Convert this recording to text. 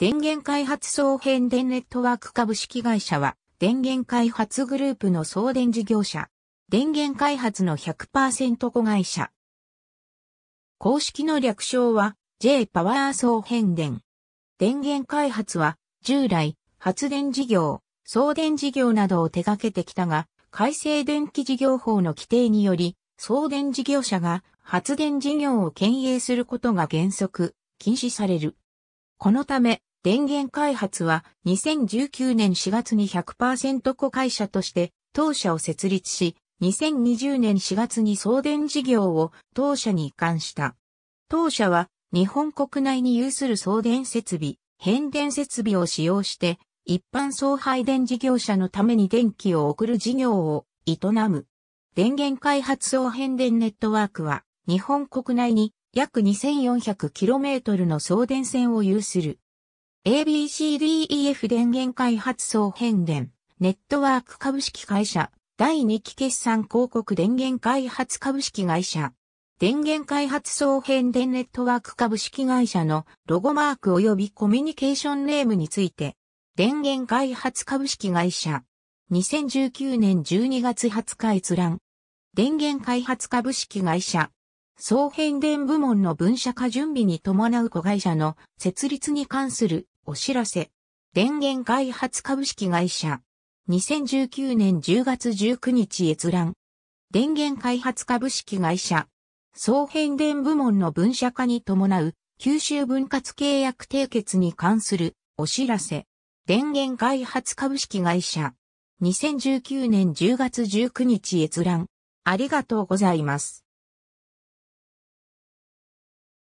電源開発総変電ネットワーク株式会社は、電源開発グループの送電事業者。電源開発の100%子会社。公式の略称は J パワー総変電。電源開発は従来発電事業、送電事業などを手掛けてきたが、改正電気事業法の規定により、送電事業者が発電事業を経営することが原則禁止される。このため、電源開発は2019年4月に100%子会社として当社を設立し、2020年4月に送電事業を当社に移管した。当社は日本国内に有する送電設備、変電設備を使用して、一般送配電事業者のために電気を送る事業を営む。電源開発送変電ネットワークは、日本国内に約 2400km の送電線を有する ABCDEF 電源開発総変電、ネットワーク株式会社、第2期決算広告電源開発株式会社、電源開発総変電ネットワーク株式会社のロゴマーク及びコミュニケーションネームについて、電源開発株式会社、2019年12月20日閲覧、電源開発株式会社、総変電部門の分社化準備に伴う子会社の設立に関するお知らせ。電源開発株式会社。2019年10月19日閲覧。電源開発株式会社。総変電部門の分社化に伴う、九州分割契約締結に関するお知らせ。電源開発株式会社。2019年10月19日閲覧。ありがとうございます。